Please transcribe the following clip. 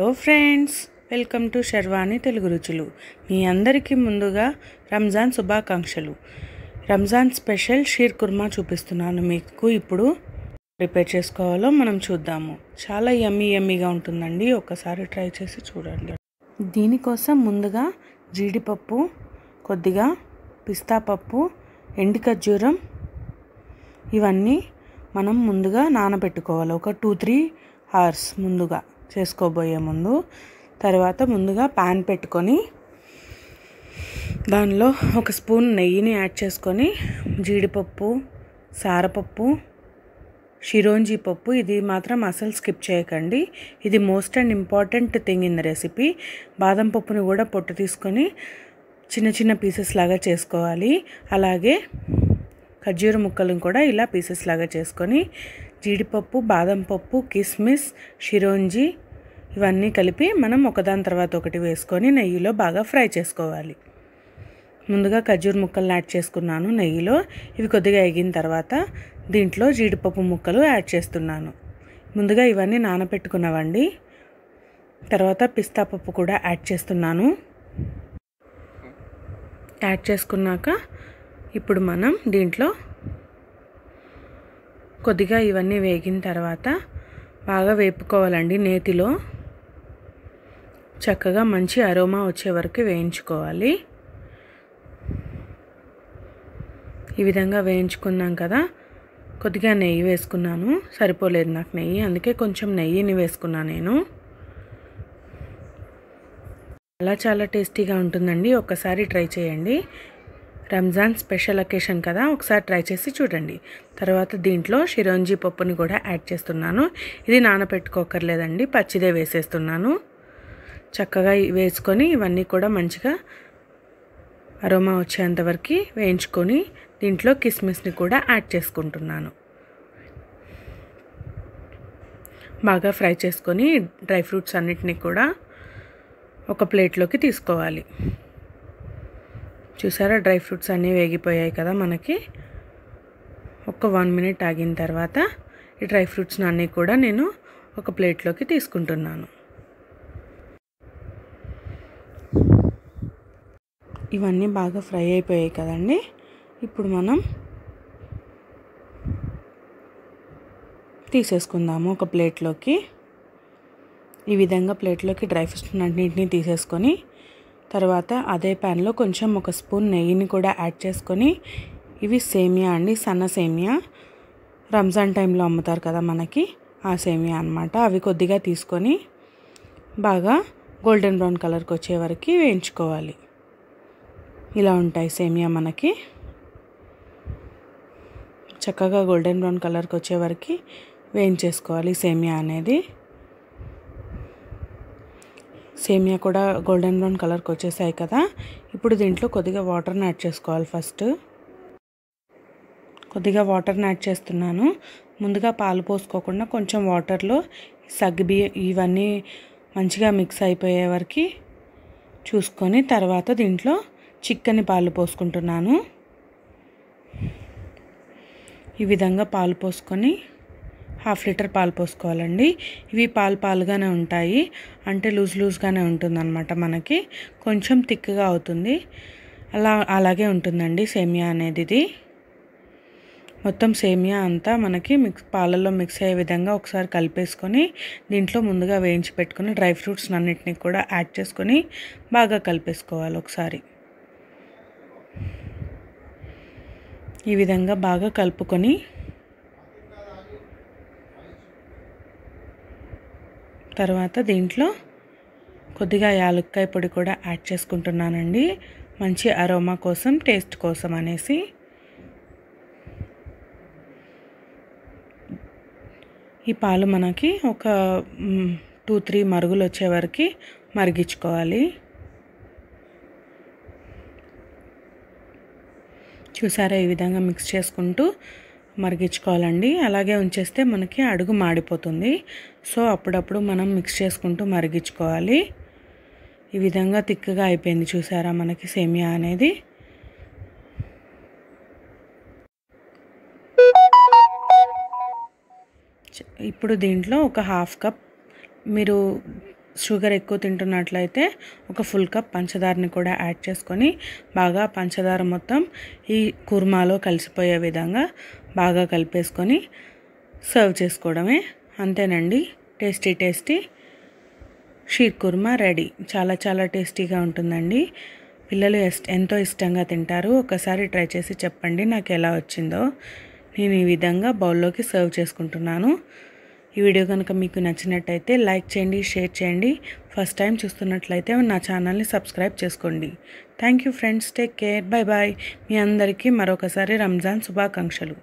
hello friends welcome to Sharvani Telugu Ruchulu మీ అందరికీ ముందుగా రంజాన్ శుభాకాంక్షలు రంజాన్ స్పెషల్ షీర్ కుర్మా చూపిస్తున్నాను మీకు ఇప్పుడు ప్రిపేర్ చేసుకోవాలో మనం చూద్దాము చాలా యమ్మీ యమ్మీగా ఉంటుందండి ఒకసారి ట్రై చేసి చూడండి దీనికోసం ముందుగా జీడిపప్పు కొద్దిగా పిస్తా పప్పు ఎండు ఖర్జూరం ఇవన్నీ మనం ముందుగా నానబెట్టుకోవాలి ఒక టూ త్రీ అవర్స్ ముందుగా చేసుకోబోయే ముందు తర్వాత ముందుగా ప్యాన్ పెట్టుకొని దానిలో ఒక స్పూన్ నెయ్యిని యాడ్ చేసుకొని జీడిపప్పు సారపప్పు షిరోంజీ పప్పు ఇది మాత్రం అసలు స్కిప్ చేయకండి ఇది most and important thing in the recipe బాదం పప్పుని కూడా పొట్టు తీసుకొని చిన్న చిన్న పీసెస్ లాగా చేసుకోవాలి అలాగే ఖర్జూర ముక్కలను కూడా ఇలా పీసెస్ లాగా చేసుకొని జీడిపప్పు బాదం పప్పు కిస్మిస్ షిరోంజీ ఇవన్నీ కలిపి మనం ఒకదాని తర్వాత ఒకటి వేసుకొని నెయ్యిలో బాగా ఫ్రై చేసుకోవాలి ముందుగా ఖర్జూర్ ముక్కలను యాడ్ చేసుకున్నాను నెయ్యిలో ఇవి కొద్దిగా ఎగిన తర్వాత దీంట్లో జీడిపప్పు ముక్కలు యాడ్ చేస్తున్నాను ముందుగా ఇవన్నీ నానబెట్టుకున్నవండి తర్వాత పిస్తా పప్పు కూడా యాడ్ చేస్తున్నాను యాడ్ చేసుకున్నాక ఇప్పుడు మనం దీంట్లో కొద్దిగా ఇవన్నీ వేగిన తర్వాత బాగా వేపుకోవాలండి నేతిలో చక్కగా మంచి అరోమా వచ్చే వరకు వేయించుకోవాలి ఈ విధంగా వేయించుకున్నాం కదా కొద్దిగా నెయ్యి వేసుకున్నాను సరిపోలేదు నాకు నెయ్యి అందుకే కొంచెం నెయ్యిని వేసుకున్నాను నేను చాలా చాలా టేస్టీగా ఉంటుందండి ఒక్కసారి ట్రై చేయండి రంజాన్ స్పెషల్ అకేషన్ కదా ఒకసారి ట్రై చేసి చూడండి తర్వాత దీంట్లో షిరోంజీ పప్పుని కూడా యాడ్ చేస్తున్నాను ఇది నానపెట్టుకోకర్లేదండి పచ్చిదే వేసేస్తున్నాను చక్కగా వేసుకొని ఇవన్నీ కూడా మంచిగా అరోమా వచ్చేంతవరకు వేయించుకొని దీంట్లో కిస్మిస్ని కూడా యాడ్ చేసుకుంటున్నాను బాగా ఫ్రై చేసుకొని డ్రై ఫ్రూట్స్ అన్నిటినీ కూడా ఒక ప్లేట్లోకి తీసుకోవాలి చూసారా డ్రై ఫ్రూట్స్ అన్నీ వేగిపోయాయి కదా మనకి ఒక వన్ మినిట్ ఆగిన తర్వాత ఈ డ్రై ఫ్రూట్స్ అన్నీ కూడా నేను ఒక ప్లేట్లోకి తీసుకుంటున్నాను ఇవన్నీ బాగా ఫ్రై అయిపోయాయి కదండి ఇప్పుడు మనం తీసేసుకుందాము ఒక ప్లేట్లోకి ఈ విధంగా ప్లేట్లోకి డ్రై ఫ్రూట్స్ అన్నింటినీ తీసేసుకొని తర్వాత అదే ప్యాన్లో కొంచెం ఒక స్పూన్ నెయ్యిని కూడా యాడ్ చేసుకొని ఇవి సేమియా అండి సన్న సేమియా రంజాన్ టైంలో అమ్ముతారు కదా మనకి ఆ సేమియా అనమాట అవి కొద్దిగా తీసుకొని బాగా గోల్డెన్ బ్రౌన్ కలర్కి వచ్చే వరకు వేయించుకోవాలి ఇలా ఉంటాయి సేమియా మనకి చక్కగా గోల్డెన్ బ్రౌన్ కలర్కి వచ్చే వేయించేసుకోవాలి సేమియా అనేది సేమియా కూడా గోల్డెన్ బ్రౌన్ కలర్కి వచ్చేసాయి కదా ఇప్పుడు దీంట్లో కొద్దిగా వాటర్ని యాడ్ చేసుకోవాలి ఫస్ట్ కొద్దిగా వాటర్ని యాడ్ చేస్తున్నాను ముందుగా పాలు పోసుకోకుండా కొంచెం వాటర్లో సగ్బి ఇవన్నీ మంచిగా మిక్స్ అయిపోయే చూసుకొని తర్వాత దీంట్లో చిక్కని పాలు పోసుకుంటున్నాను ఈ విధంగా పాలు పోసుకొని హాఫ్ లీటర్ పాలు పోసుకోవాలండి ఇవి పాలు పాలుగానే ఉంటాయి అంటే లూజ్ లూజ్గానే ఉంటుందన్నమాట మనకి కొంచెం థిక్గా అవుతుంది అలా అలాగే ఉంటుందండి సేమియా అనేది ఇది మొత్తం సేమియా అంతా మనకి మిక్స్ పాలల్లో మిక్స్ అయ్యే విధంగా ఒకసారి కలిపేసుకొని దీంట్లో ముందుగా వేయించి పెట్టుకుని డ్రై ఫ్రూట్స్ అన్నింటినీ కూడా యాడ్ చేసుకొని బాగా కలిపేసుకోవాలి ఒకసారి ఈ విధంగా బాగా కలుపుకొని తర్వాత దీంట్లో కొద్దిగా యాలుక్కాయ పొడి కూడా యాడ్ చేసుకుంటున్నానండి మంచి అరోమా కోసం టేస్ట్ కోసం అనేసి ఈ పాలు మనకి ఒక టూ త్రీ మరుగులు వచ్చే మరిగించుకోవాలి చూసారా ఈ విధంగా మిక్స్ చేసుకుంటూ మరిగించుకోవాలండి అలాగే ఉంచేస్తే మనకి అడుగు మాడిపోతుంది సో అప్పుడప్పుడు మనం మిక్స్ చేసుకుంటూ మరిగించుకోవాలి ఈ విధంగా తిక్కుగా అయిపోయింది చూసారా మనకి సేమియా అనేది ఇప్పుడు దీంట్లో ఒక హాఫ్ కప్ మీరు షుగర్ ఎక్కువ తింటున్నట్లయితే ఒక ఫుల్ కప్ పంచదారని కూడా యాడ్ చేసుకొని బాగా పంచదార మొత్తం ఈ కుర్మాలో కలిసిపోయే విధంగా బాగా కలిపేసుకొని సర్వ్ చేసుకోవడమే అంతేనండి tasty tasty sheer kurma ready చాలా చాలా టేస్టీగా ఉంటుందండి పిల్లలు ఎంతో ఇష్టంగా తింటారు ఒకసారి ట్రై చేసి చెప్పండి నాకు ఎలా వచ్చిందో నేను ఈ విధంగా బౌల్లోకి సర్వ్ చేసుకుంటున్నాను ఈ వీడియో కనుక మీకు నచ్చినట్టయితే లైక్ చేయండి షేర్ చేయండి ఫస్ట్ టైం చూస్తున్నట్లయితే నా ఛానల్ని సబ్స్క్రైబ్ చేసుకోండి thank friends take care bye bye మీ అందరికీ మరొకసారి రంజాన్ శుభాకాంక్షలు